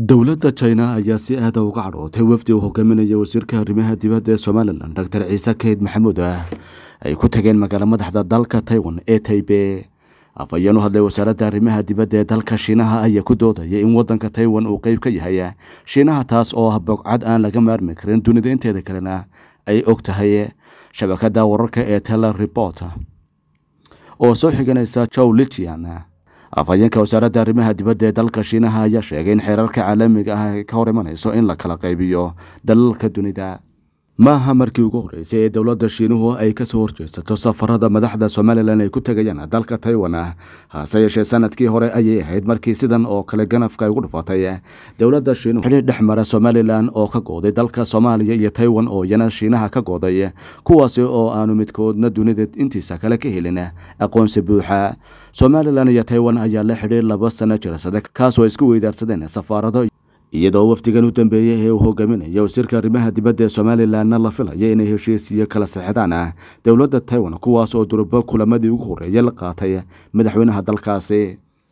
dowladda jina ayaa si aada uga cadhootay wafdi uu hogaaminaya wasiirka arrimaha dibadda ee somalilan doctor ciise kayd maxamuud ah ay ku tageen magaalo madaxda dalka taiwan ee taibe afhayeen u hadlay wasaaradda arrimaha dibadda ee dalka shiinaha ayaa ku doodaya in waddanka taiwan uu qeyb ka yahay ah, shiinaha taas oo ah bogcad aan laga maarmi karin dunida inteeda kalena ay og tahay ah, shabakada wararka ee tele report ah, oo soo xiganaysa jow lijian afhayeenka wasaaradda arrimaha dibadda ee dalka shiinaha ayaa sheegay in xeerarka caalamiga ah ay ka hor imanayso in la kala qaybiyo dalalka dunida maaha markii ugu horeysay ee dowladda shiinuhu ay kasoo horjeesato safarada madaxda somalilan ay ku tegayaan dalka taiwan ah hase yeeshee sanadkii hore ayay ahayd markii sidan oo kale ganafka ay ugu dhufatay dowladda shiinuhu xidhiir dhex mara somalilan oo ka gooday dalka soomaaliya iyo taiwan oo yana shiinaha ka gooday kuwaasi oo aanu midkoodna dunida intiisa kale ka helin aqoonsi buuxa somalilan iyo taiwan ayaa la xidhiir laba sano jirsada kaasoo isku weydaarsadeen safaarado iyadoo wafdigan u dambeeyey ee uu hogaaminayo wasiirka arrimaha dibadda ee somalilanna la filayo inay heshiisiyo kala saxixdaan ah dowladda taiwan kuwaas oo durubo kulamadii ugu horreeyay la qaatay madaxweynaha dalkaasi